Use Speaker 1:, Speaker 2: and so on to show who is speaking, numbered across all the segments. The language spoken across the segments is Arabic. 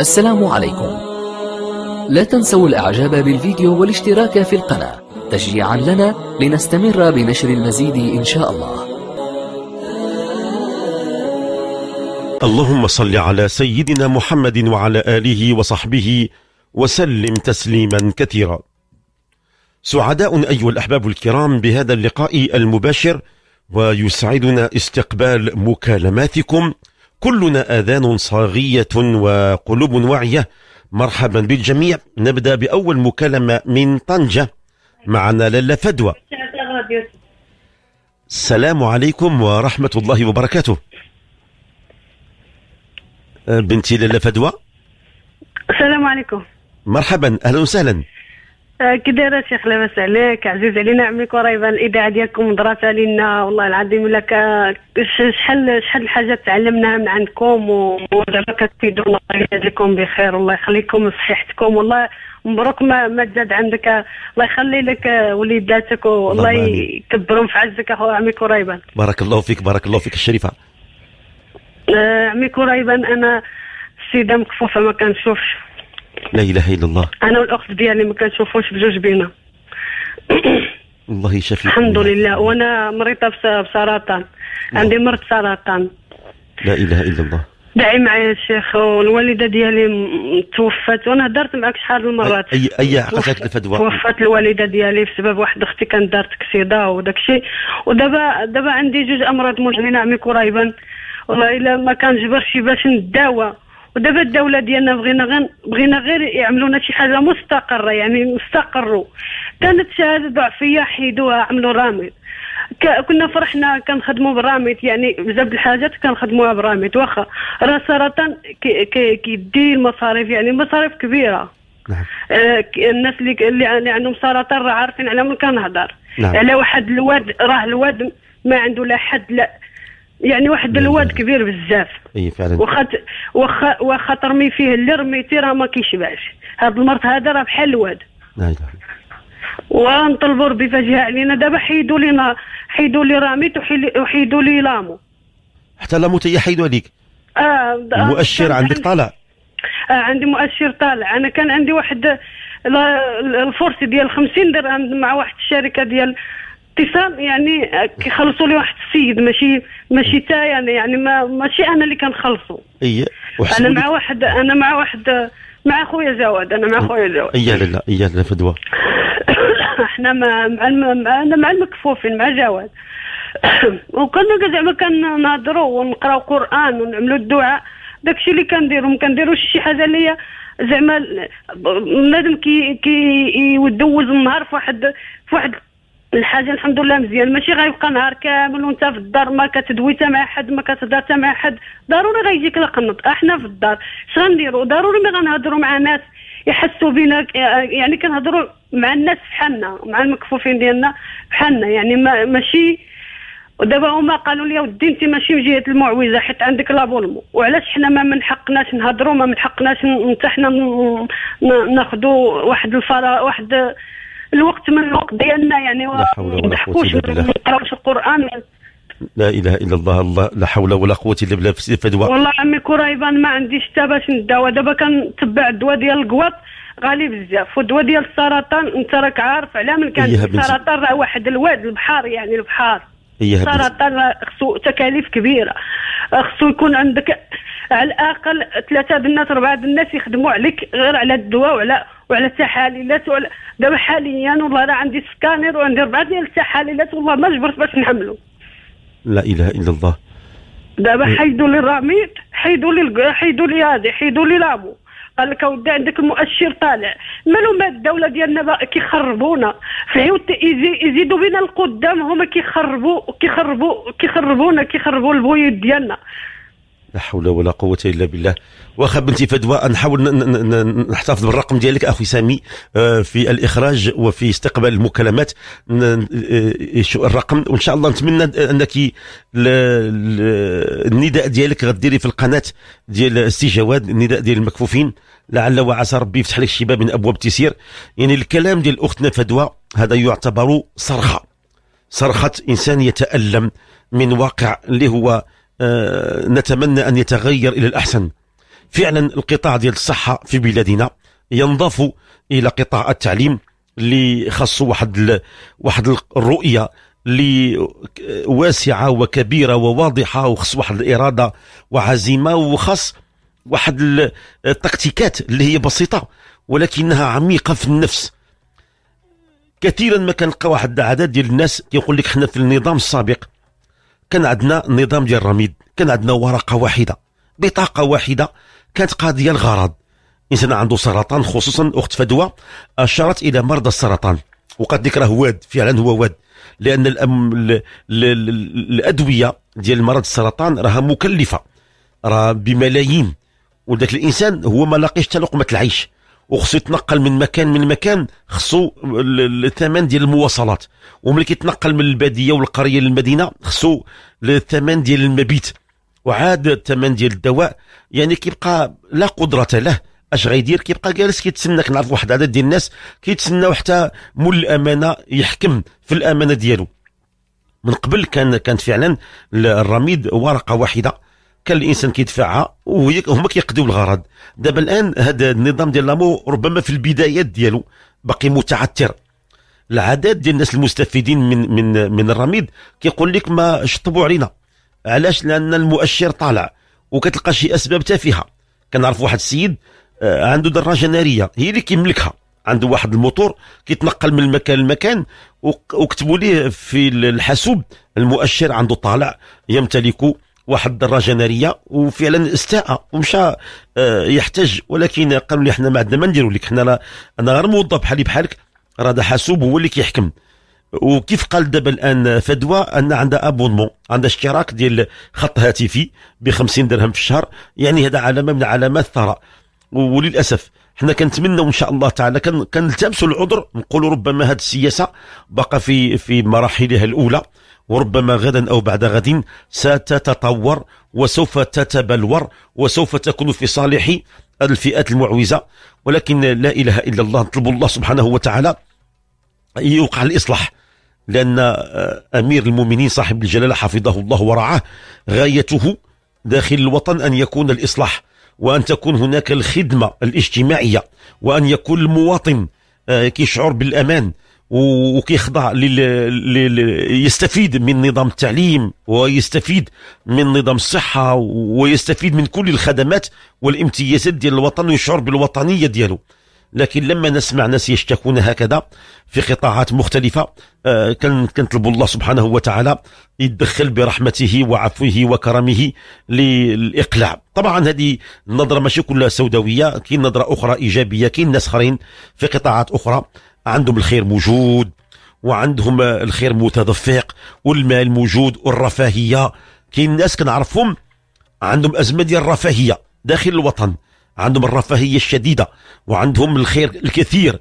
Speaker 1: السلام عليكم لا تنسوا الاعجاب بالفيديو والاشتراك في القناة تشجيعا لنا لنستمر بنشر المزيد ان شاء الله
Speaker 2: اللهم صل على سيدنا محمد وعلى آله وصحبه وسلم تسليما كثيرا سعداء أيها الأحباب الكرام بهذا اللقاء المباشر ويسعدنا استقبال مكالماتكم كلنا آذان صاغية وقلوب واعية مرحبا بالجميع نبدأ بأول مكالمة من طنجة معنا للا فدوى السلام عليكم ورحمة الله وبركاته آه، بنتي للا فدوى
Speaker 1: السلام عليكم
Speaker 2: مرحبا أهلا وسهلا
Speaker 1: كي دايره شيخ لاباس عليك عزيز علينا عميك ورايبه الاذاعه ديالكم دراسه لنا والله العظيم الا شحال شحال الحاجات تعلمناها من عندكم ودابا كتفيدونا الله يجازيكم بخير الله يخليكم وصحتكم والله مبروك ما تزاد عندك الله يخلي لك وليداتك والله يكبرهم في عزك اخو عمي كريبان
Speaker 2: بارك الله فيك بارك الله فيك الشريفه
Speaker 1: آه عمي كريبان انا السيده مكفوفه ما كنشوفش
Speaker 2: لا اله الا الله
Speaker 1: انا والاخت ديالي ما كنشوفوش بجوج بينا
Speaker 2: الله يشافيك الحمد
Speaker 1: لله وانا مريضه بسرطان عندي مرض سرطان
Speaker 2: لا اله الا الله
Speaker 1: دعي معايا الشيخ والوالده ديالي توفات وانا هدرت معك شحال من مرات
Speaker 2: اي اي عقدتك الفدوى
Speaker 1: توفات الوالده ديالي بسبب واحد اختي كانت دارت كسيده وداك الشيء ودابا دابا عندي جوج امراض مزمنه عمي قريبا والله الا ما شي باش نداوى ودابا الدوله ديالنا بغينا غير بغينا غير يعملونا شي حاجه مستقره يعني نستقروا كانت شهاده ضعفيه حيدوها عملوا راميد كنا فرحنا كنخدموا براميت يعني بزاف د الحاجات كنخدموها براميت واخا راه سرطان كيدي المصاريف يعني مصاريف كبيره نعم. آه، الناس اللي اللي عندهم سرطان راه عارفين على من كنهضر نعم. على واحد الواد راه الواد ما عنده لا حد لا يعني واحد الواد كبير بزاف
Speaker 2: اي فعلا واخا
Speaker 1: وخ... واخا ترمي فيه اللي رميتي راه ما كيشبعش هاد المرض هذا راه بحال الواد ونطلبوا ربي فجاه علينا دابا حيدوا لينا حيدوا لي راميت وحيدوا لي لامو
Speaker 2: حتى لامو تيحيدوا عليك
Speaker 1: اه المؤشر عندك طالع آه عندي مؤشر طالع انا كان عندي واحد الفرصه ديال 50 درهم مع واحد الشركه ديال الاتصال يعني كيخلصوا لي واحد السيد ماشي ماشي تا يعني, يعني ما ماشي انا اللي كنخلصوا
Speaker 2: اي انا مع
Speaker 1: واحد انا مع واحد مع خويا جواد انا مع خويا جواد اي
Speaker 2: لا اي لا فدوى
Speaker 1: احنا مع مع انا مع المكفوفين مع جواد وكنا زعما كنهضروا ونقراو قران ونعملوا الدعاء داكشي اللي كنديرو ما كنديروش شي حاجه اللي هي زعما بنادم كي كي يدوز النهار في واحد في واحد الحاجه الحمد لله مزيان ماشي غيبقى نهار كامل وانت في الدار ما كتدوي حتى مع حد ما كتهضر حتى مع حد ضروري غيجيك القنط احنا في الدار اش غنديروا ضروري ما غنهضروا مع ناس يحسوا بينا يعني كنهضروا مع الناس بحالنا مع المكفوفين ديالنا بحالنا يعني ما ماشي ودابا هما قالوا لي ودي انت ماشي من جهه المعوزه حيت عندك لابولمو وعلاش حنا ما من حقناش نهضروا ما من حقناش حتى حنا ناخذوا واحد الفرا واحد الوقت من الوقت ديالنا يعني لا حول ولا قوه الا بالله ما نقراوش القران
Speaker 2: لا اله الا الله الله لا حول ولا قوه الا بالله في الدواء والله
Speaker 1: عمي كريبان ما عنديش حتى باش نداوى دابا كنتبع الدواء ديال القواط غالي بزاف والدواء ديال السرطان انت راك عارف على من كان السرطان راه واحد الواد البحار يعني البحار السرطان خصو تكاليف كبيره خصو يكون عندك على الاقل ثلاثه الناس اربعه الناس يخدموا عليك غير على الدواء وعلى وعلى تحاليلات وعلى دابا حاليا والله راه عندي سكانر وعندي ربعه ديال التحاليلات والله ما جبرت باش نحملو
Speaker 2: لا اله الا الله
Speaker 1: دابا إيه. حيدوا لي الراميد حيدوا لي حيدوا لي هذه حيدوا لي لابو قال لك اودي عندك المؤشر طالع مالو مال الدوله ديالنا كيخربونا فهيو يزيدوا بينا القدام هما كيخربوا كيخربوا كيخربونا كيخربوا البيوت ديالنا
Speaker 2: لا حول ولا قوه الا بالله واخا بنتي فدوى نحاول نحتفظ بالرقم ديالك اخوي سامي آه، في الاخراج وفي استقبال المكالمات آه، الرقم وان شاء الله نتمنى انك النداء ديالك غديري في القناه ديال السي جواد النداء ديال المكفوفين لعل وعسى ربي يفتح لك شباب من ابواب تيسير يعني الكلام ديال اختنا فدوى هذا يعتبر صرخه صرخه انسان يتالم من واقع اللي هو آه، نتمنى ان يتغير الى الاحسن فعلا القطاع ديال الصحه في بلادنا ينضاف الى قطاع التعليم اللي خاصو واحد واحد الرؤيه اللي واسعه وكبيره وواضحه وخص واحد الاراده وعزيمه وخاص واحد التكتيكات اللي هي بسيطه ولكنها عميقه في النفس كثيرا ما كنلقى واحد العدد ديال الناس كيقول لك حنا في النظام السابق كان عندنا نظام ديال الرميد كان عندنا ورقه واحده بطاقه واحده كانت قضية الغرض إنسان عنده سرطان خصوصا أخت فدوى أشارت إلى مرضى السرطان وقد ذكره راه واد فعلا هو واد لأن الأم ال ال ال الأدوية ديال مرض السرطان راها مكلفة راه بملايين وذاك الإنسان هو ما لاقيش حتى لقمة العيش وخصو يتنقل من مكان من مكان خصو الثمن ديال المواصلات وملي كيتنقل من الباديه والقريه للمدينه خصو الثمن ديال المبيت وعاد الثمن ديال الدواء يعني كيبقى لا قدره له اش غيدير كيبقى جالس كيتسنى كنعرف واحد العدد ديال الناس كيتسناو حتى مول الامانه يحكم في الامانه ديالو من قبل كان كانت فعلا الرميد ورقه واحده كان الانسان كيدفعها وهما كيقضيو الغرض دابا الان هذا النظام ديال لامو ربما في البدايات ديالو باقي متعثر العدد ديال الناس المستفيدين من من من الرميد كيقول لك ما شطبوا علينا علاش لان المؤشر طالع وكتلقى شي اسباب تافهه كنعرف واحد السيد آه، عنده دراجه ناريه هي اللي كيملكها عنده واحد الموتور كيتنقل من مكان لمكان وكتبوا ليه في الحاسوب المؤشر عنده طالع يمتلك واحد الدراجه ناريه وفعلا استاء ومشى آه، يحتج ولكن قالوا لي حنا ما عندنا ما نديروا لك حنا انا غير موظف بحالي بحالك راه حاسوب هو اللي كيحكم وكيف قال دابا الان فدوى ان عندها ابونمون عندها اشتراك ديال خط هاتفي ب 50 درهم في الشهر يعني هذا علامه من علامات الثراء وللاسف حنا كنتمنوا ان شاء الله تعالى كنلتمسوا العذر نقولوا ربما هذه السياسه باقا في في مراحلها الاولى وربما غدا او بعد غد ستتطور وسوف تتبلور وسوف تكون في صالح الفئات المعوزه ولكن لا اله الا الله نطلب الله سبحانه وتعالى يوقع الاصلاح لأن آه، أمير المؤمنين صاحب الجلالة حفظه الله ورعاه غايته داخل الوطن أن يكون الإصلاح وأن تكون هناك الخدمة الاجتماعية وأن يكون المواطن آه، كيشعر بالأمان وكيخضع يستفيد من نظام التعليم ويستفيد من نظام الصحة ويستفيد من كل الخدمات والامتيازات ديال الوطن ويشعر بالوطنية ديالو لكن لما نسمع ناس يشتكون هكذا في قطاعات مختلفة آه، كنطلب الله سبحانه وتعالى يدخل برحمته وعفوه وكرمه للإقلاع طبعا هذه النظرة ماشي كلها سوداوية كاين نظرة أخرى إيجابية كاين ناس آخرين في قطاعات أخرى عندهم الخير موجود وعندهم آه، الخير متدفق والمال موجود والرفاهية كاين ناس كنعرفهم عندهم أزمة ديال الرفاهية داخل الوطن عندهم الرفاهية الشديدة وعندهم الخير الكثير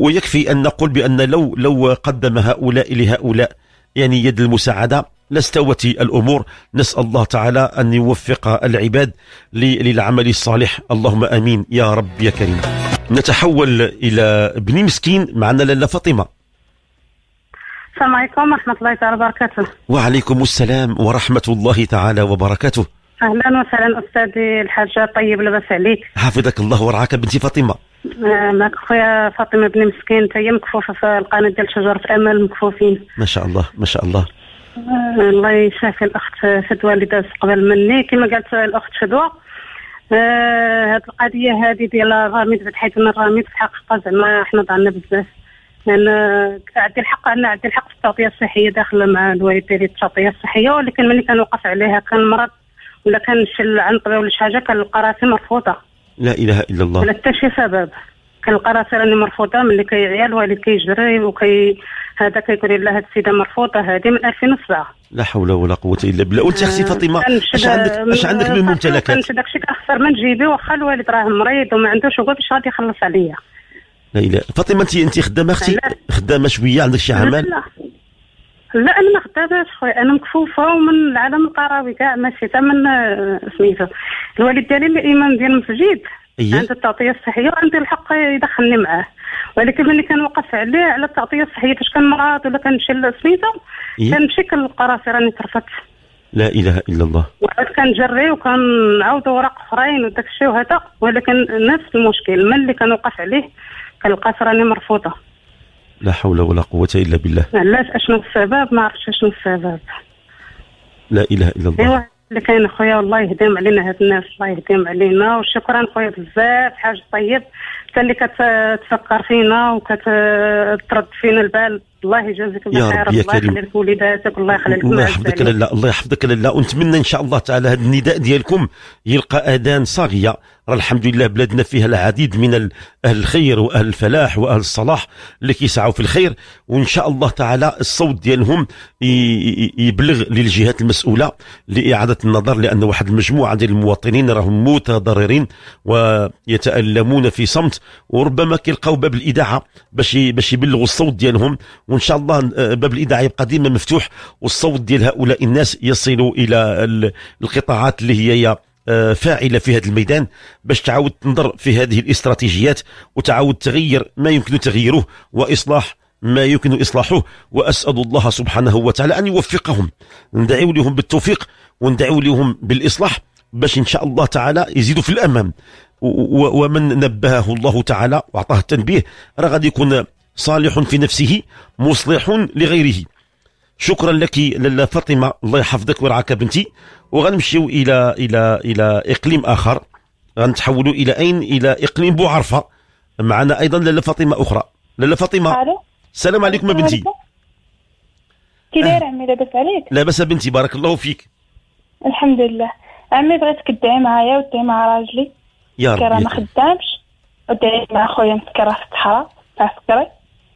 Speaker 2: ويكفي أن نقول بأن لو لو قدم هؤلاء لهؤلاء يعني يد المساعدة لاستوت الأمور نسأل الله تعالى أن يوفق العباد للعمل الصالح اللهم أمين يا رب يا كريم نتحول إلى ابن مسكين معنا لاله فاطمة
Speaker 1: السلام عليكم ورحمة الله تعالى وبركاته
Speaker 2: وعليكم السلام ورحمة الله تعالى وبركاته
Speaker 1: اهلا وسهلا استاذي الحاجه طيب لاباس عليك
Speaker 2: حفظك الله ورعاك بنتي فاطمه
Speaker 1: آه، معك خويا فاطمه بن مسكين تاهي مكفوفه في القناه ديال شجره امل مكفوفين
Speaker 2: ما شاء الله ما شاء الله
Speaker 1: آه، الله يشافي الاخت شدوى اللي دازت قبل مني كما قالت الاخت شدوى آه القضيه هذه ديال الراميد حيت انا الراميد في الحقيقه زعما حنا ضعنا بزاف لان عندي الحق انا عندي الحق في التغطيه الصحيه داخله مع الوالد ديالي التغطيه الصحيه ولكن ملي كنوقف عليها كان مرض ولا كنمشي عن طبيب ولا شي حاجه كنلقى راسي مرفوضه
Speaker 2: لا اله الا الله ولا
Speaker 1: حتى شي سبب كنلقى راسي راني مرفوضه ملي كيعيا الوالد كيجري وكي هذا كيقول لي لا هاد السيده مرفوضه هذه من 2007
Speaker 2: لا حول ولا قوه الا بالله قلت اختي آه، فاطمه اش عندك اش عندك من ممتلكات كنت
Speaker 1: داكشي كنخسر من جيبي واخا الوالد راه مريض وما عندوش هو باش غادي يخلص عليا
Speaker 2: لا اله فاطمه انت انت خدامه اختي خدامه شويه عندك شي عمل لا
Speaker 1: لا انا ما غداش خويا انا مكفوفه ومن العالم القراوي كاع ماشي حتى من آه، سميتو الوالد ديالي اللي ديال المسجد إيه؟ عند التغطية الصحيه وعندي الحق يدخلني معاه ولكن ملي كنوقف عليه على التغطية الصحيه فاش كنمرض ولا كنمشي لسميتو إيه؟ كنمشي كنلقى راسي راني ترفدت
Speaker 2: لا اله الا الله
Speaker 1: وعاد كنجري وكنعاود اوراق اخرين وداك الشيء وهذا ولكن نفس المشكل ملي كنوقف عليه كنلقى راني مرفوضه
Speaker 2: لا حول ولا قوة إلا بالله
Speaker 1: علاش أشنو السبب ما عرفتش أشنو السبب
Speaker 2: لا إله إلا الله إيوا
Speaker 1: اللي كاين خويا والله يهدم علينا هاد الناس الله يهدم علينا وشكرا خويا بزاف حاج طيب حتى اللي كتفكر فينا وكترد فينا البال الله يجازيك بخير الله يخليك وليداتك الله يخليك الله يحفظك لاله
Speaker 2: الله يحفظك لاله ونتمنى ان شاء الله تعالى هذا النداء ديالكم يلقى اذان صاغيه راه الحمد لله بلادنا فيها العديد من اهل الخير واهل الفلاح واهل الصلاح اللي كيسعوا في الخير وان شاء الله تعالى الصوت ديالهم يبلغ للجهات المسؤوله لاعاده النظر لان واحد المجموعه ديال المواطنين راهم متضررين ويتالمون في صمت وربما كيلقاو باب الاذاعه باش باش يبلغوا الصوت ديالهم وان شاء الله آه، باب الاذاعه يبقى ديما مفتوح والصوت ديال هؤلاء الناس يصل الى القطاعات اللي هي, آه، فاعله في هذا الميدان باش تعاود تنظر في هذه الاستراتيجيات وتعاود تغير ما يمكن تغييره واصلاح ما يمكن اصلاحه واسال الله سبحانه وتعالى ان يوفقهم ندعو لهم بالتوفيق وندعو لهم بالاصلاح باش ان شاء الله تعالى يزيدوا في الامام ومن نبهه الله تعالى واعطاه التنبيه راه غادي يكون صالح في نفسه مصلح لغيره شكرا لك لاله فاطمه الله يحفظك ويرعاك بنتي وغنمشيو الى الى الى اقليم اخر غنتحولوا الى اين الى اقليم بوعرفه معنا ايضا لاله فاطمه اخرى لاله فاطمه الو السلام عليكم يا بنتي كي داير
Speaker 1: عمي لاباس عليك
Speaker 2: لاباس بنتي بارك الله فيك
Speaker 1: الحمد لله عمي بغيتك تدعي معايا وتدعي مع راجلي يا رب سكره ما خدامش ودعيت مع خويا مسكره في الصحراء مع سكري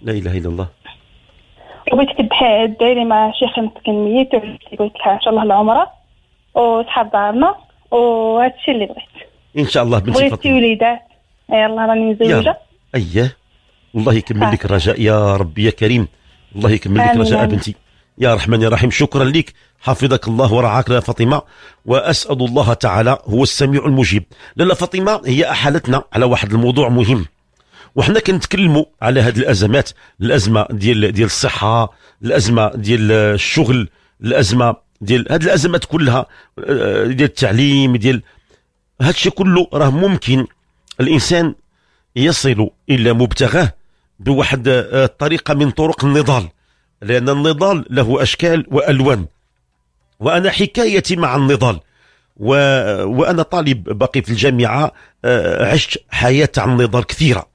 Speaker 2: لا اله الا الله
Speaker 1: وبغيت كتضحي دايري مع شيخ مسكين ميت وقلت لها ان شاء الله العمره وصحاب دارنا وهذا الشيء اللي بغيت
Speaker 2: ان شاء الله بنتي بغيت
Speaker 1: وليدات يلا راني مزوجه
Speaker 2: اييه والله يكمل لك الرجاء يا ربي يا كريم الله يكمل لك رجاء بنتي يا رحمن يا رحيم شكرا لك حفظك الله ورعاك لاله فاطمه واسال الله تعالى هو السميع المجيب لاله فاطمه هي احالتنا على واحد الموضوع مهم وحنا كنتكلموا على هذه الازمات الازمه ديال ديال الصحه الازمه ديال الشغل الازمه ديال هذه الازمات كلها آه، ديال التعليم ديال هذا الشيء كله راه ممكن الانسان يصل الى مبتغاه بواحد الطريقه آه، من طرق النضال لأن النضال له أشكال وألوان وأنا حكايتي مع النضال و... وأنا طالب باقي في الجامعة آه، عشت حياة عن النضال كثيرة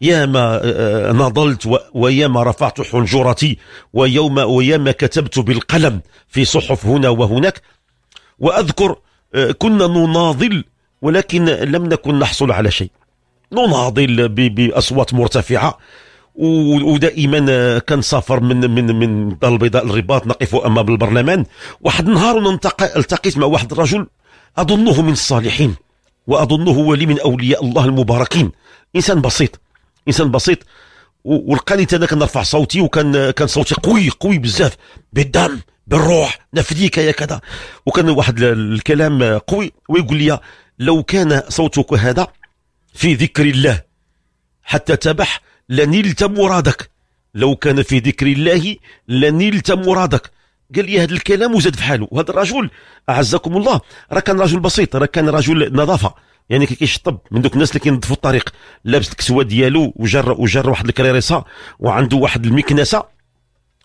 Speaker 2: ياما آه، نضلت و... وياما رفعت حنجرتي ويوم وياما كتبت بالقلم في صحف هنا وهناك وأذكر آه، كنا نناضل ولكن لم نكن نحصل على شيء نناضل بأصوات مرتفعة ودائما آه، كنسافر من من من الدار البيضاء للرباط نقف امام البرلمان واحد النهار التقيت مع واحد الرجل اظنه من الصالحين واظنه ولي من اولياء الله المباركين انسان بسيط انسان بسيط ولقاني انا كنرفع صوتي وكان كان صوتي قوي قوي بزاف بالدم بالروح نفديك يا كذا وكان واحد الكلام آه، قوي ويقول لي لو كان صوتك هذا في ذكر الله حتى تبح لنلت مرادك لو كان في ذكر الله لنلت مرادك قال لي هذا الكلام وزاد في حاله وهذا الرجل اعزكم الله راه كان رجل بسيط راه كان رجل نظافه يعني كي كيشطب من دوك الناس اللي كينظفوا الطريق لابس الكسوه ديالو وجر وجر واحد الكريريصه وعنده واحد المكنسه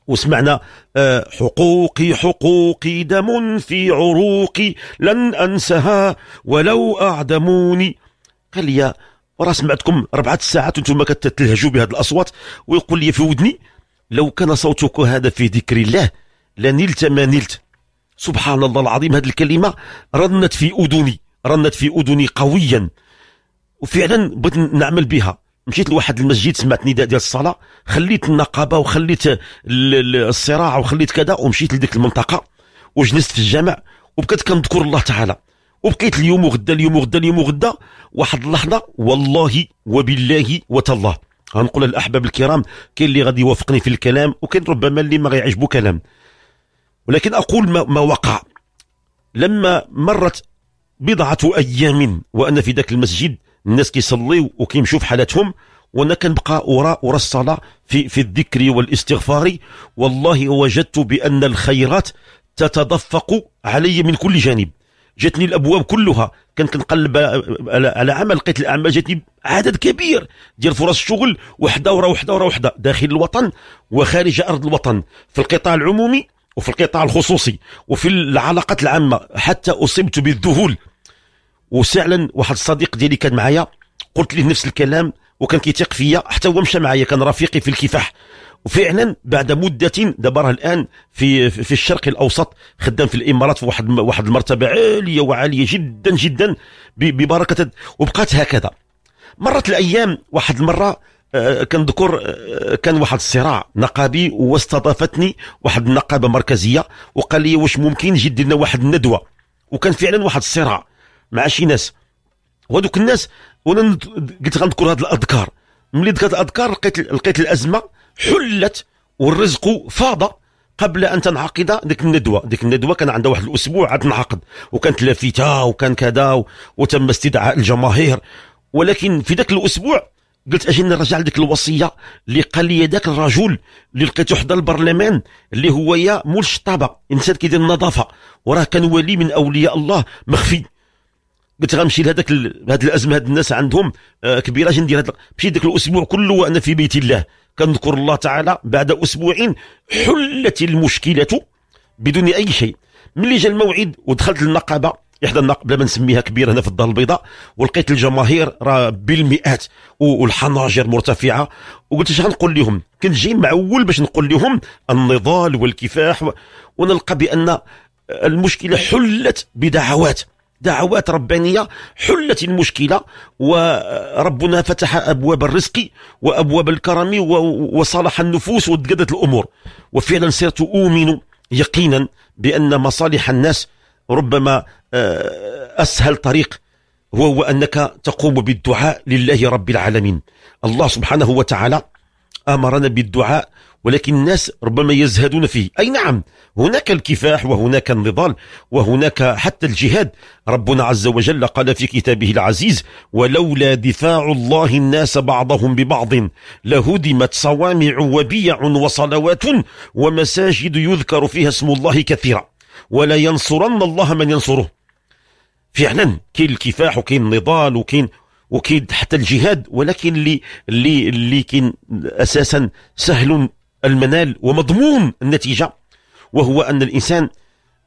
Speaker 2: وسمعنا آه، حقوقي حقوقي دم في عروقي لن انساها ولو اعدموني قال لي راه سمعتكم ربعة الساعات وانتم كتلهجوا بهذه الاصوات ويقول لي في ودني لو كان صوتك هذا في ذكر الله لنلت ما نلت سبحان الله العظيم هذه الكلمة رنت في أذني رنت في أذني قويا وفعلا بغيت نعمل بها مشيت لواحد المسجد سمعت نداء ديال الصلاة خليت النقابة وخليت الصراع وخليت كذا ومشيت لديك المنطقة وجلست في الجامع وبقيت كنذكر الله تعالى وبقيت اليوم وغدا اليوم وغدا اليوم وغدا واحد اللحظه والله وبالله وتالله غنقول للاحباب الكرام كاين اللي غادي يوافقني في الكلام وكاين ربما اللي ما غيعجبو كلام ولكن اقول ما, ما وقع لما مرت بضعه ايام وانا في ذاك المسجد الناس كيصليو وكيمشوا في حالاتهم وانا كنبقى وراء وراء الصلاه في في الذكر والاستغفار والله وجدت بان الخيرات تتدفق علي من كل جانب جاتني الابواب كلها كنت كنقلب على عمل لقيت الاعمال جاتني عدد كبير ديال فرص الشغل وحده ورا وحده ورا وحده داخل الوطن وخارج ارض الوطن في القطاع العمومي وفي القطاع الخصوصي وفي العلاقات العامه حتى اصبت بالذهول وفعلا واحد الصديق ديالي كان معايا قلت له نفس الكلام وكان كيثيق فيا حتى هو مشى معايا كان رفيقي في الكفاح وفعلا بعد مدة راه الآن في في الشرق الأوسط خدام في الإمارات في واحد واحد المرتبة عالية وعالية جدا جدا ببركة وبقات هكذا مرت الأيام واحد المرة آه، كنذكر آه، كان واحد الصراع نقابي واستضافتني واحد النقابه مركزيه وقال لي واش ممكن يجد لنا واحد الندوه وكان فعلا واحد الصراع مع شي ناس وهذوك الناس وانا قلت غنذكر هذه الاذكار ملي ذكرت الاذكار لقيت لقيت الازمه حلت والرزق فاض قبل ان تنعقد ديك الندوه ديك الندوه كان عندها واحد الاسبوع عاد تنعقد وكانت لافته وكان كذا وتم استدعاء الجماهير ولكن في ذاك الاسبوع قلت اجي نرجع لديك الوصيه اللي قال لي ذاك الرجل اللي لقيته حدا البرلمان اللي هو يا مولش الشطابه انسان كيدير النظافه وراه كان ولي من اولياء الله مخفي قلت غنمشي لهذاك هذه الازمه هاد الناس عندهم آه، كبيره اجي ندير مشيت ذاك الاسبوع كله وانا في بيت الله كنذكر الله تعالى بعد أسبوعين حلت المشكلة بدون أي شيء ملي جا الموعد ودخلت للنقابة إحدى النقابة بلا ما نسميها كبيرة هنا في الدار البيضاء ولقيت الجماهير راه بالمئات والحناجر مرتفعة وقلت اش غنقول لهم كنت جاي معول باش نقول لهم النضال والكفاح ونلقى بأن المشكلة حلت بدعوات دعوات ربانية حلت المشكلة وربنا فتح أبواب الرزق وأبواب الكرم وصالح النفوس وتقدت الأمور وفعلا صرت أؤمن يقينا بأن مصالح الناس ربما آه، أسهل طريق وهو أنك تقوم بالدعاء لله رب العالمين الله سبحانه وتعالى أمرنا بالدعاء ولكن الناس ربما يزهدون فيه أي نعم هناك الكفاح وهناك النضال وهناك حتى الجهاد ربنا عز وجل قال في كتابه العزيز ولولا دفاع الله الناس بعضهم ببعض لهدمت صوامع وبيع وصلوات ومساجد يذكر فيها اسم الله كثيرا ولا ينصرن الله من ينصره فعلا كاين الكفاح وكاين النضال وكاين وكاين حتى الجهاد ولكن اللي اللي اللي كاين اساسا سهل المنال ومضمون النتيجة وهو أن الإنسان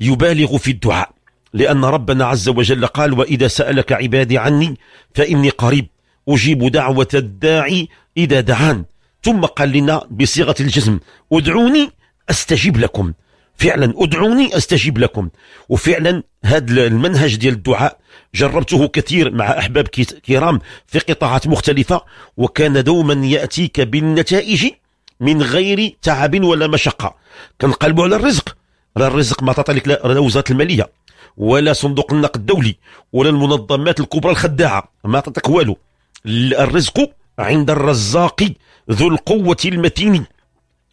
Speaker 2: يبالغ في الدعاء لأن ربنا عز وجل قال وإذا سألك عبادي عني فإني قريب أجيب دعوة الداعي إذا دعان ثم قال لنا بصيغة الجزم ادعوني أستجيب لكم فعلا ادعوني أستجيب لكم وفعلا هذا المنهج ديال الدعاء جربته كثير مع أحباب كرام في قطاعات مختلفة وكان دوما يأتيك بالنتائج من غير تعب ولا مشقه كنقلبوا على الرزق راه الرزق ما تعطى لك لا وزاره الماليه ولا صندوق النقد الدولي ولا المنظمات الكبرى الخداعه ما تعطيك والو الرزق عند الرزاق ذو القوه المتين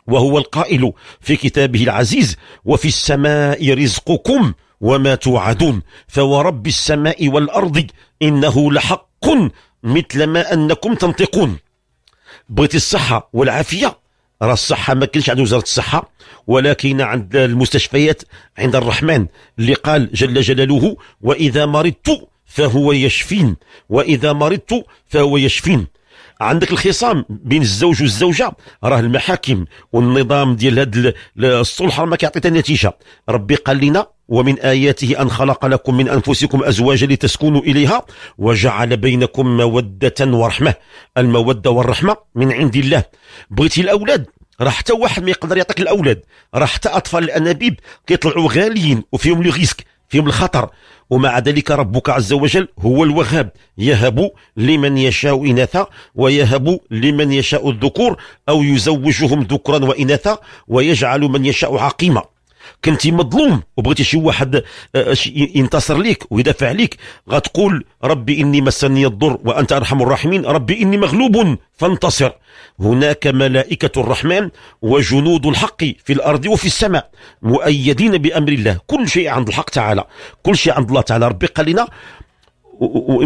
Speaker 2: وهو القائل في كتابه العزيز وفي السماء رزقكم وما توعدون فورب السماء والارض انه لحق مثل ما انكم تنطقون بغيتي الصحه والعافيه راه الصحه ما كانش عند وزاره الصحه ولكن عند المستشفيات عند الرحمن اللي قال جل جلاله واذا مرضت فهو يشفين واذا مرضت فهو يشفين عندك الخصام بين الزوج والزوجه راه المحاكم والنظام ديال هاد الصلح ما كيعطي نتيجه ربي قال لنا ومن آياته أن خلق لكم من أنفسكم أزواجا لتسكنوا إليها وجعل بينكم مودة ورحمة المودة والرحمة من عند الله بغيتي الأولاد راه حتى واحد ما يقدر يعطيك الاولاد راه حتى اطفال الانابيب كيطلعوا غاليين وفيهم لي ريسك فيهم الخطر ومع ذلك ربك عز وجل هو الوهاب يهب لمن يشاء إناثا ويهب لمن يشاء الذكور أو يزوجهم ذكرا وإناثا ويجعل من يشاء عقيما كنتي مظلوم وبغيتي شي واحد آه، آه، ينتصر ليك ويدافع عليك غتقول ربي اني مسني الضر وانت ارحم الراحمين ربي اني مغلوب فانتصر هناك ملائكة الرحمن وجنود الحق في الأرض وفي السماء مؤيدين بأمر الله كل شيء عند الحق تعالى كل شيء عند الله تعالى ربي قال لنا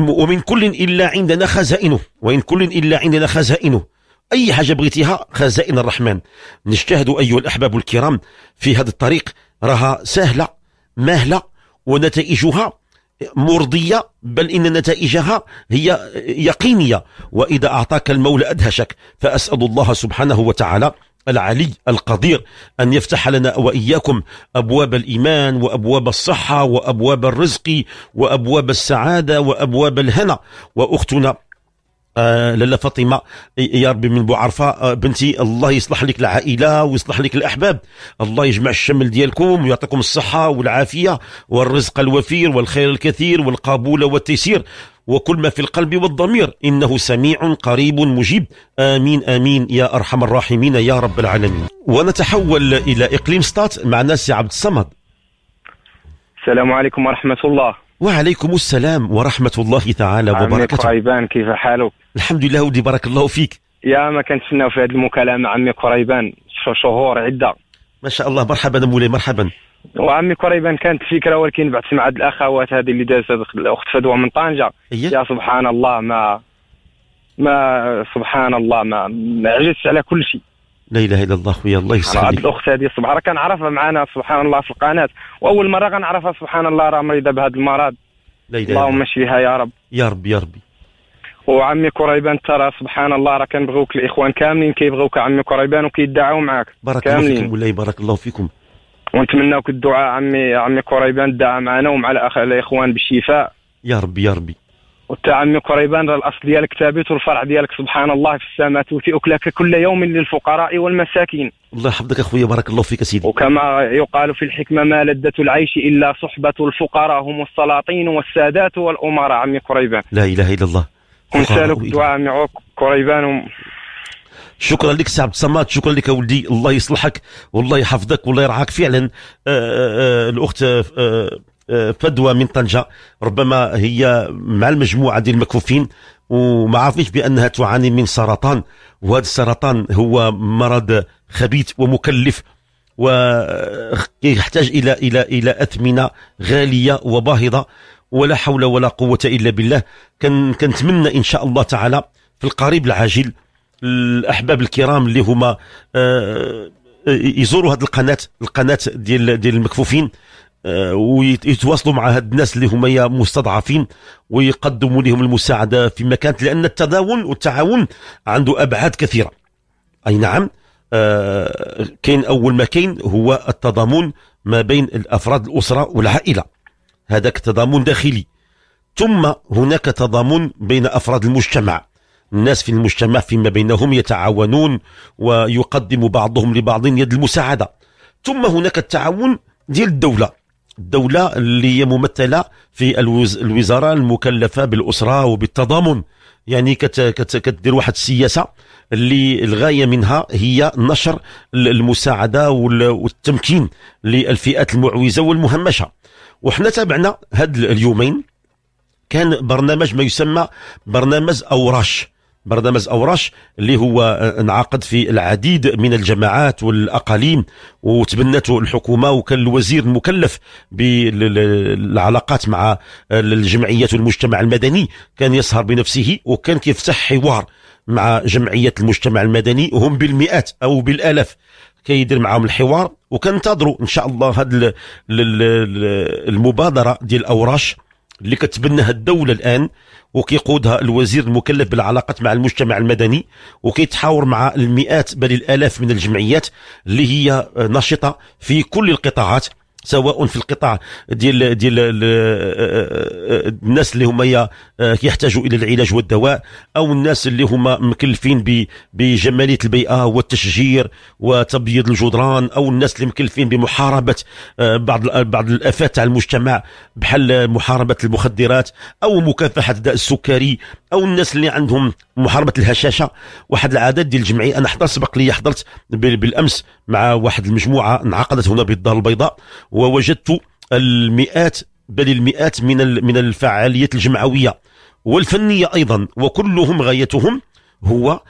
Speaker 2: ومن كل إلا عندنا خزائنه وإن كل إلا عندنا خزائنه أي حاجة بغيتيها خزائن الرحمن نجتهد أيها الأحباب الكرام في هذا الطريق راها سهلة مهلة ونتائجها مرضية بل إن نتائجها هي يقينية وإذا أعطاك المولى أدهشك فأسأل الله سبحانه وتعالى العلي القدير أن يفتح لنا وإياكم أبواب الإيمان وأبواب الصحة وأبواب الرزق وأبواب السعادة وأبواب الهنا وأختنا آه، لاله فاطمه يا ربي من بوعرفه آه، بنتي الله يصلح لك العائله ويصلح لك الاحباب الله يجمع الشمل ديالكم ويعطيكم الصحه والعافيه والرزق الوفير والخير الكثير والقبول والتيسير وكل ما في القلب والضمير انه سميع قريب مجيب امين امين يا ارحم الراحمين يا رب العالمين ونتحول الى اقليم ستات مع ناس عبد الصمد
Speaker 3: السلام عليكم ورحمه الله
Speaker 2: وعليكم السلام ورحمة الله تعالى وبركاته عمي
Speaker 3: قريبان كيف حالك؟ الحمد لله ودي بارك الله فيك يا ما كنتسناو في هذه المكالمة عمي قريبان
Speaker 2: شهور عدة ما شاء الله مرحبا مولاي مرحبا
Speaker 3: وعمي قريبا كانت فكره ولكن بعد هذه الاخوات هذه اللي دازت الاخت فدوى من طنجه أيوة. يا سبحان الله ما ما سبحان الله ما, ما عجزت على كل شيء
Speaker 2: لا اله الا الله خويا الله يسلمك الاخت
Speaker 3: هذه الصبح راه كنعرفها معنا سبحان الله في القناه واول مره كنعرفها سبحان الله راه مريضه بهذا المرض لا اله اللهم شفيها يا رب
Speaker 2: يا رب يا ربي
Speaker 3: وعمي كريبان ترى سبحان الله راه كنبغيوك الاخوان كاملين كيبغيوك عمي كريبان وكيدعوا معاك بارك كاملين. الله فيكم
Speaker 2: والله بارك الله فيكم
Speaker 3: ونتمناوك الدعاء عمي عمي كريبان الدعاء معنا ومع الاخ الاخوان بالشفاء
Speaker 2: يا ربي يا ربي
Speaker 3: وتا عمي قريبان راه الاصل ديالك ثابت والفرع ديالك سبحان الله في السماء توتي اكلك كل يوم للفقراء والمساكين
Speaker 2: الله يحفظك اخويا بارك الله فيك سيدي
Speaker 3: وكما يقال في الحكمه ما لذه العيش الا صحبه الفقراء هم السلاطين والسادات والامراء عمي قريبان
Speaker 2: لا اله الا الله
Speaker 3: ونسالك الدعاء عمي قريبان
Speaker 2: شكرا لك سي عبد الصمد شكرا لك ولدي الله يصلحك والله يحفظك والله يرعاك فعلا آآ آه، آآ آه، آه، الاخت آآ آه، فدوى من طنجة ربما هي مع المجموعة ديال المكفوفين وما عارفينش بأنها تعاني من سرطان وهذا السرطان هو مرض خبيث ومكلف ويحتاج إلى إلى إلى أثمنة غالية وباهظة ولا حول ولا قوة إلا بالله كنتمنى إن شاء الله تعالى في القريب العاجل الأحباب الكرام اللي هما آه، آه، يزوروا هذه القناه القناه ديال ديال المكفوفين آه، ويتواصلوا مع هاد الناس اللي هما مستضعفين ويقدموا لهم المساعده فيما كانت لان التداول والتعاون عنده ابعاد كثيره اي نعم آه، كاين اول ما كاين هو التضامن ما بين الافراد الاسره والعائله هذاك تضامن داخلي ثم هناك تضامن بين افراد المجتمع الناس في المجتمع فيما بينهم يتعاونون ويقدم بعضهم لبعض يد المساعده ثم هناك التعاون ديال الدوله الدولة اللي هي ممثلة في الوزارة المكلفة بالأسرة وبالتضامن يعني كتدير واحد السياسة اللي الغاية منها هي نشر المساعدة والتمكين للفئات المعوزة والمهمشة وحنا تابعنا هاد اليومين كان برنامج ما يسمى برنامج أوراش برنامج اوراش اللي هو آه، انعقد في العديد من الجماعات والاقاليم وتبنته الحكومه وكان الوزير المكلف بالعلاقات مع آه، الجمعيات والمجتمع المدني كان يسهر بنفسه وكان كيفتح حوار مع جمعيات المجتمع المدني هم بالمئات او بالالاف كيدير معاهم الحوار وكنتظروا ان شاء الله هذه المبادره ديال اوراش اللي كتبناها الدولة الآن وكيقودها الوزير المكلف بالعلاقات مع المجتمع المدني وكيتحاور مع المئات بل الآلاف من الجمعيات اللي هي نشطة في كل القطاعات سواء في القطاع ديال ديال آه، آه، آه، الناس اللي هما يحتاجوا الى العلاج والدواء او الناس اللي هما مكلفين بجماليه البيئه والتشجير وتبييض الجدران او الناس اللي مكلفين بمحاربه بعض بعض الافات على المجتمع بحال محاربه المخدرات او مكافحه داء السكري او الناس اللي عندهم محاربه الهشاشه واحد العدد ديال الجمعيه انا حضرت سبق لي حضرت بالامس مع واحد المجموعه انعقدت هنا بالدار البيضاء ووجدت المئات بل المئات من من الفعاليات الجمعويه والفنيه ايضا وكلهم غايتهم هو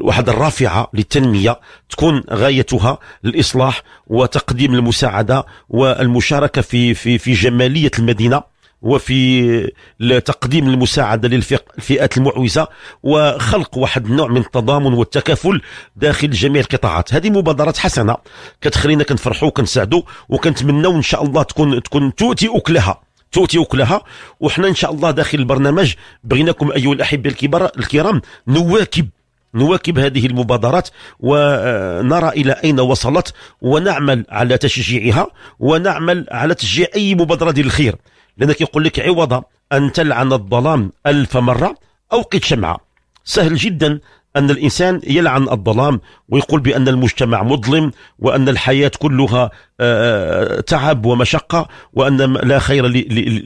Speaker 2: واحد الرافعه للتنميه تكون غايتها الاصلاح وتقديم المساعده والمشاركه في في في جماليه المدينه وفي تقديم المساعدة للفئات المعوزة وخلق واحد النوع من التضامن والتكافل داخل جميع القطاعات هذه مبادرات حسنة كتخلينا كنفرحوا وكنساعدوا وكنتمناو إن شاء الله تكون تكون تؤتي أكلها تؤتي اكلها وحنا ان شاء الله داخل البرنامج بغيناكم ايها الاحبه الكبار الكرام نواكب نواكب هذه المبادرات ونرى الى اين وصلت ونعمل على تشجيعها ونعمل على تشجيع اي مبادره للخير لأنك يقول لك عوض أن تلعن الظلام ألف مرة أوقد شمعة سهل جدا أن الإنسان يلعن الظلام ويقول بأن المجتمع مظلم وأن الحياة كلها آه، آه، تعب ومشقة وأن لا خير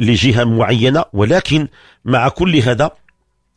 Speaker 2: لجهة معينة ولكن مع كل هذا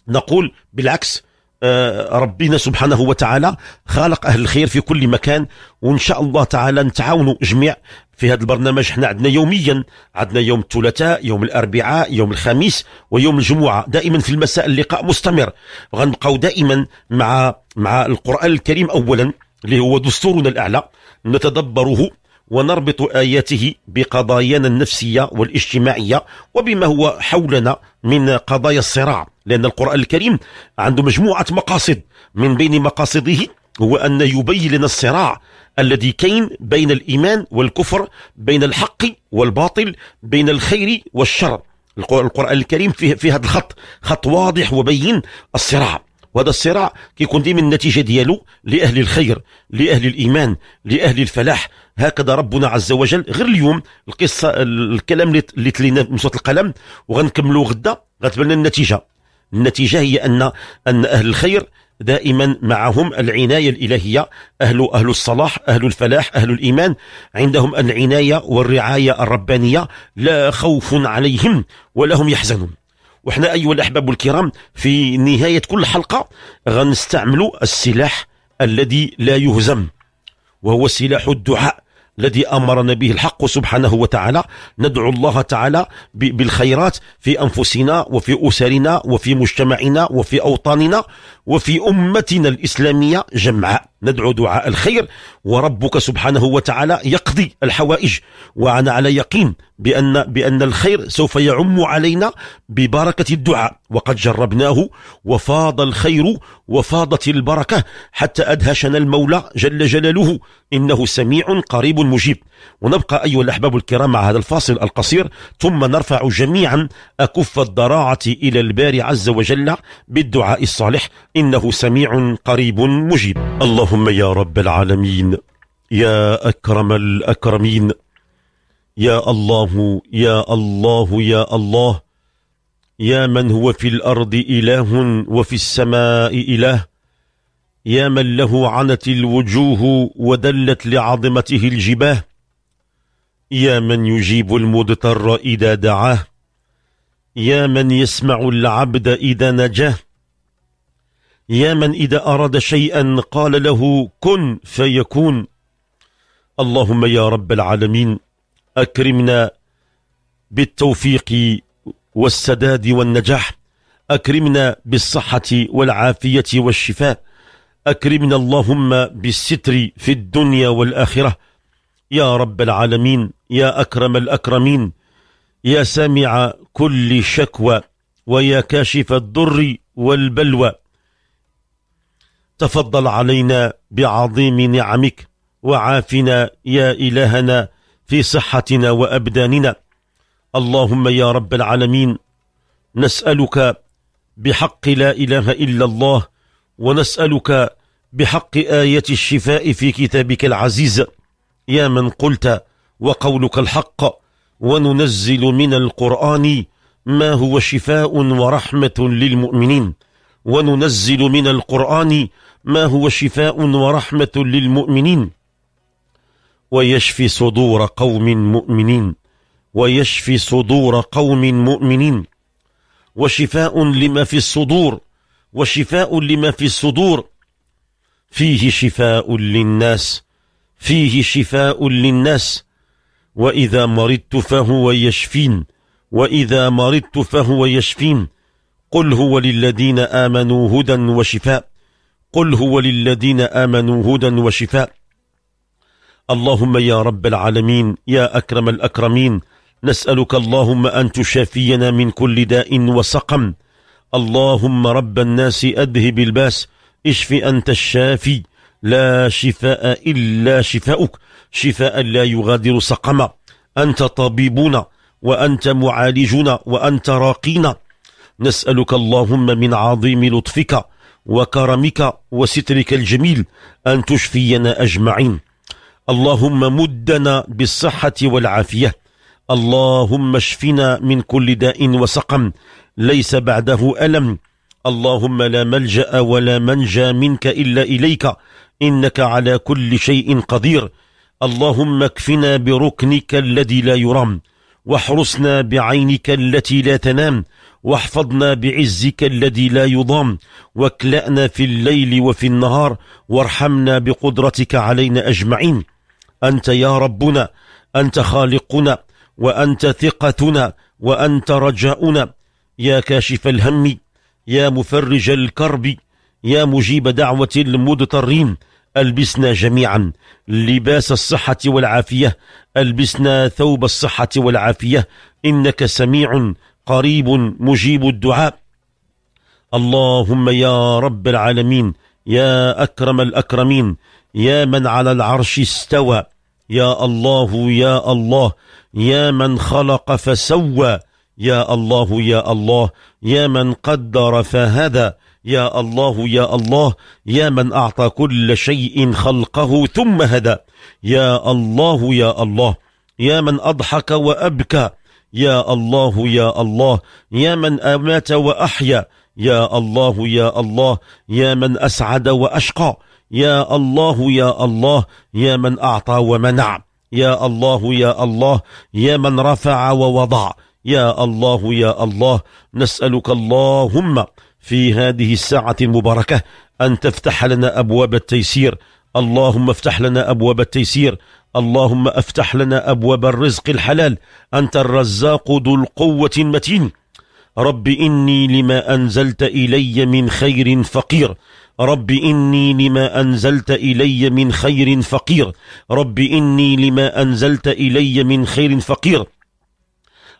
Speaker 2: نقول بالعكس آه، ربنا سبحانه وتعالى خالق أهل الخير في كل مكان وإن شاء الله تعالى نتعاونوا جميع في هذا البرنامج احنا عندنا يوميا عندنا يوم الثلاثاء يوم الاربعاء يوم الخميس ويوم الجمعه دائما في المساء اللقاء مستمر وغنبقاو دائما مع مع القران الكريم اولا اللي هو دستورنا الاعلى نتدبره ونربط اياته بقضايانا النفسيه والاجتماعيه وبما هو حولنا من قضايا الصراع لأن القرآن الكريم عنده مجموعة مقاصد من بين مقاصده هو أن يبين لنا الصراع الذي كاين بين الإيمان والكفر بين الحق والباطل بين الخير والشر القرآن الكريم في, في هذا الخط خط واضح وبين الصراع وهذا الصراع كيكون ديما النتيجه ديالو لاهل الخير لاهل الايمان لاهل الفلاح هكذا ربنا عز وجل غير اليوم القصه الكلام اللي تلينا صوت القلم وغنكملوا غدا غتبان النتيجه النتيجه هي ان ان اهل الخير دائما معهم العناية الإلهية أهل أهل الصلاح أهل الفلاح أهل الإيمان عندهم العناية والرعاية الربانية لا خوف عليهم ولا هم يحزنون وحنا ايها الاحباب الكرام في نهايه كل حلقه غنستعملوا السلاح الذي لا يهزم وهو سلاح الدعاء الذي امرنا به الحق سبحانه وتعالى ندعو الله تعالى بالخيرات في انفسنا وفي اسرنا وفي مجتمعنا وفي اوطاننا وفي امتنا الاسلاميه جمعاء ندعو دعاء الخير وربك سبحانه وتعالى يقضي الحوائج وأنا على يقين بأن, بأن الخير سوف يعم علينا ببركة الدعاء وقد جربناه وفاض الخير وفاضت البركة حتى أدهشنا المولى جل جلاله إنه سميع قريب مجيب ونبقى أيها الأحباب الكرام مع هذا الفاصل القصير ثم نرفع جميعا أكف الضراعة إلى الباري عز وجل بالدعاء الصالح إنه سميع قريب مجيب الله اللهم يا رب العالمين يا أكرم الأكرمين يا الله يا الله يا الله يا من هو في الأرض إله وفي السماء إله يا من له عنت الوجوه ودلت لعظمته الجباه يا من يجيب المضطر إذا دعاه يا من يسمع العبد إذا نجاه يا من إذا أراد شيئا قال له كن فيكون اللهم يا رب العالمين أكرمنا بالتوفيق والسداد والنجاح أكرمنا بالصحة والعافية والشفاء أكرمنا اللهم بالستر في الدنيا والآخرة يا رب العالمين يا أكرم الأكرمين يا سامع كل شكوى ويا كاشف الضر والبلوى تفضل علينا بعظيم نعمك وعافنا يا إلهنا في صحتنا وأبداننا اللهم يا رب العالمين نسألك بحق لا إله إلا الله ونسألك بحق آية الشفاء في كتابك العزيز يا من قلت وقولك الحق وننزل من القرآن ما هو شفاء ورحمة للمؤمنين وننزل من القرآن ما هو شفاء ورحمة للمؤمنين ويشفي صدور قوم مؤمنين ويشفي صدور قوم مؤمنين وشفاء لما في الصدور وشفاء لما في الصدور فيه شفاء للناس فيه شفاء للناس وإذا مرضت فهو يشفين وإذا مرضت فهو يشفين قل هو للذين آمنوا هدى وشفاء قل هو للذين آمنوا هدى وشفاء اللهم يا رب العالمين يا أكرم الأكرمين نسألك اللهم أن تشافينا من كل داء وسقم اللهم رب الناس أذهب الباس اشف أنت الشافي لا شفاء إلا شفاؤك شفاء لا يغادر سقما أنت طبيبنا وأنت معالجنا وأنت راقينا نسألك اللهم من عظيم لطفك وكرمك وسترك الجميل أن تشفينا أجمعين اللهم مدنا بالصحة والعافية اللهم اشفنا من كل داء وسقم ليس بعده ألم اللهم لا ملجأ ولا منجى منك إلا إليك إنك على كل شيء قدير اللهم اكفنا بركنك الذي لا يرام واحرسنا بعينك التي لا تنام واحفظنا بعزك الذي لا يضام واكلأنا في الليل وفي النهار وارحمنا بقدرتك علينا أجمعين أنت يا ربنا أنت خالقنا وأنت ثقتنا وأنت رجاؤنا يا كاشف الهم يا مفرج الكرب يا مجيب دعوة المضطرين ألبسنا جميعا لباس الصحة والعافية ألبسنا ثوب الصحة والعافية إنك سميع قريب مجيب الدعاء اللهم يا رب العالمين يا أكرم الأكرمين يا من على العرش استوى يا الله يا الله يا من خلق فسوى يا الله يا الله يا من قدر فهدى يا الله يا الله يا من أعطى كل شيء خلقه ثم هدى يا الله يا الله يا من أضحك وأبكى يا الله يا الله يا من أمات وأحيا يا الله يا الله يا من أسعد وأشقى يا الله يا الله يا من أعطى ومنع يا الله يا الله يا من رفع ووضع يا الله يا الله نسألك اللهم في هذه الساعة المباركة أن تفتح لنا أبواب التيسير اللهم افتح لنا أبواب التيسير اللهم افتح لنا أبواب الرزق الحلال أنت الرزاق ذو القوة المتين رب إني لما أنزلت إلي من خير فقير رب إني لما أنزلت إلي من خير فقير رب إني لما أنزلت إلي من خير فقير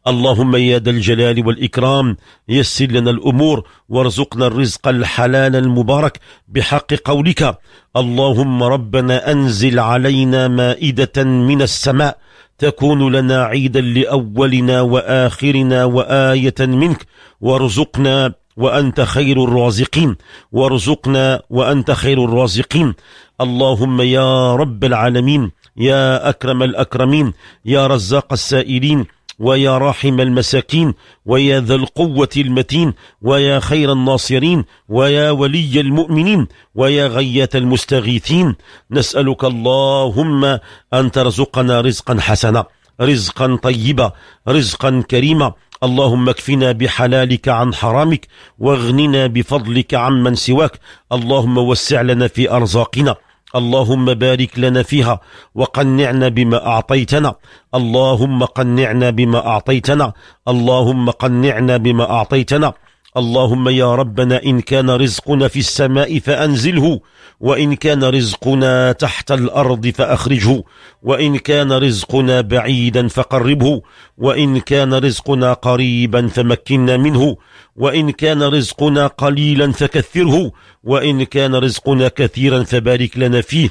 Speaker 2: اللهم يا ذا الجلال والإكرام يسر لنا الأمور وارزقنا الرزق الحلال المبارك بحق قولك اللهم ربنا أنزل علينا مائدة من السماء تكون لنا عيدا لأولنا وآخرنا وآية منك وارزقنا وأنت خير الرازقين وارزقنا وأنت خير الرازقين اللهم يا رب العالمين يا أكرم الأكرمين يا رزاق السائلين ويا راحم المساكين ويا ذا القوة المتين ويا خير الناصرين ويا ولي المؤمنين ويا غية المستغيثين نسألك اللهم أن ترزقنا رزقا حسنا رزقا طيبا رزقا كريما اللهم اكفنا بحلالك عن حرامك واغننا بفضلك عمن سواك اللهم وسع لنا في أرزاقنا اللهم بارك لنا فيها وقنعنا بما أعطيتنا اللهم قنعنا بما أعطيتنا اللهم قنعنا بما أعطيتنا اللهم يا ربنا إن كان رزقنا في السماء فأنزله وإن كان رزقنا تحت الأرض فأخرجه وإن كان رزقنا بعيدا فقربه وإن كان رزقنا قريبا فمكنا منه وإن كان رزقنا قليلا فكثره وإن كان رزقنا كثيرا فبارك لنا فيه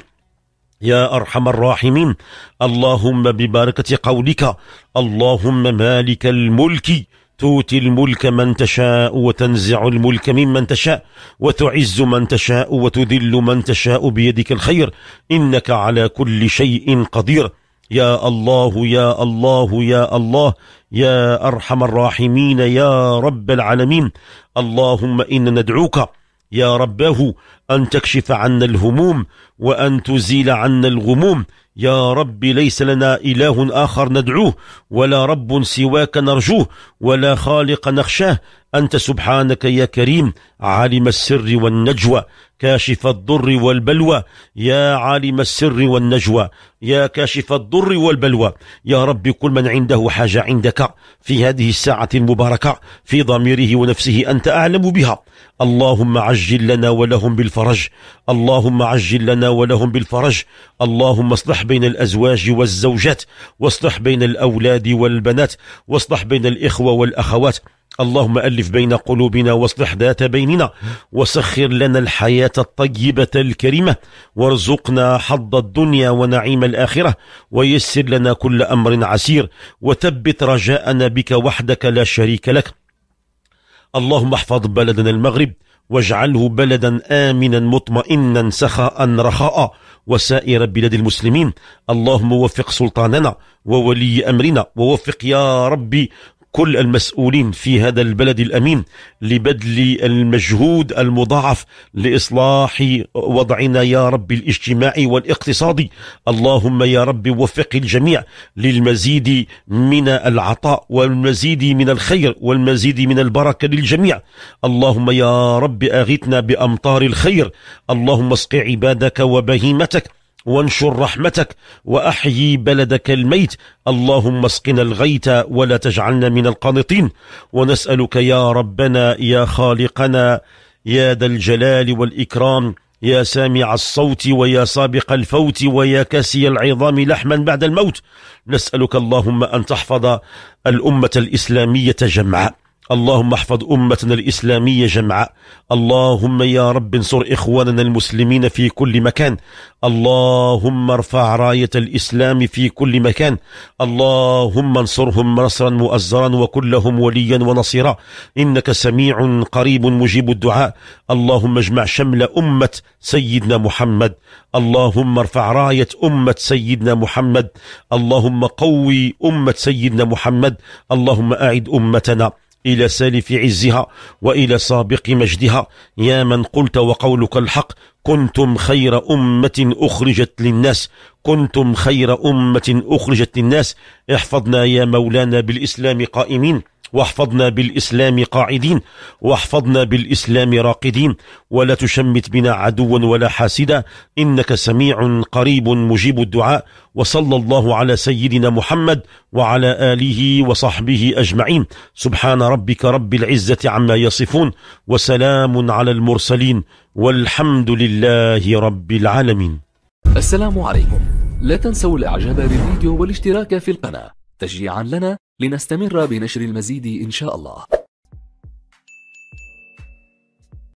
Speaker 2: يا أرحم الراحمين اللهم ببركة قولك اللهم مالك الملك تؤتي الملك من تشاء وتنزع الملك ممن تشاء وتعز من تشاء وتذل من تشاء بيدك الخير إنك على كل شيء قدير يا الله يا الله يا الله يا أرحم الراحمين يا رب العالمين اللهم إنا ندعوك يا رباه أن تكشف عنا الهموم وأن تزيل عنا الغموم يا رب ليس لنا إله آخر ندعوه ولا رب سواك نرجوه ولا خالق نخشاه أنت سبحانك يا كريم عالم السر والنجوى كاشف الضر والبلوى يا عالم السر والنجوى يا كاشف الضر والبلوى يا رب كل من عنده حاجة عندك في هذه الساعة المباركة في ضميره ونفسه أنت أعلم بها اللهم عجل لنا ولهم بالفرج اللهم عجل لنا ولهم بالفرج اللهم اصلح واصلح بين الأزواج والزوجات واصلح بين الأولاد والبنات واصلح بين الإخوة والأخوات اللهم ألف بين قلوبنا واصلح ذات بيننا وسخر لنا الحياة الطيبة الكريمة وارزقنا حظ الدنيا ونعيم الآخرة ويسر لنا كل أمر عسير وثبت رجاءنا بك وحدك لا شريك لك اللهم احفظ بلدنا المغرب واجعله بلدا آمنا مطمئنا سخاء رخاء وسائر بلاد المسلمين اللهم وفق سلطاننا وولي أمرنا ووفق يا ربي كل المسؤولين في هذا البلد الأمين لبذل المجهود المضاعف لإصلاح وضعنا يا رب الاجتماعي والاقتصادي اللهم يا رب وفق الجميع للمزيد من العطاء والمزيد من الخير والمزيد من البركة للجميع اللهم يا رب أغثنا بأمطار الخير اللهم اسق عبادك وبهيمتك وانشر رحمتك وأحيي بلدك الميت اللهم اسقنا الغيت ولا تجعلنا من القانطين ونسألك يا ربنا يا خالقنا يا ذا الجلال والإكرام يا سامع الصوت ويا سابق الفوت ويا كاسي العظام لحما بعد الموت نسألك اللهم أن تحفظ الأمة الإسلامية جمعاء اللهم احفظ أمتنا الإسلامية جمعاء اللهم يا رب انصر إخواننا المسلمين في كل مكان اللهم ارفع راية الإسلام في كل مكان اللهم انصرهم نصرا مؤزرا وكلهم وليا ونصيرا إنك سميع قريب مجيب الدعاء اللهم اجمع شمل أمة سيدنا محمد اللهم ارفع راية أمة سيدنا محمد اللهم قوي أمة سيدنا محمد اللهم أعد أمتنا إلى سالف عزها وإلى سابق مجدها يا من قلت وقولك الحق كنتم خير أمة أخرجت للناس كنتم خير أمة أخرجت للناس احفظنا يا مولانا بالإسلام قائمين واحفظنا بالإسلام قاعدين واحفظنا بالإسلام راقدين ولا تشمت بنا عدوا ولا حاسدا إنك سميع قريب مجيب الدعاء وصلى الله على سيدنا محمد وعلى آله وصحبه أجمعين سبحان ربك رب العزة عما يصفون وسلام على المرسلين والحمد لله رب العالمين السلام
Speaker 3: عليكم لا تنسوا الاعجاب بالفيديو والاشتراك في القناة تشجيعا لنا لنستمر بنشر المزيد ان شاء الله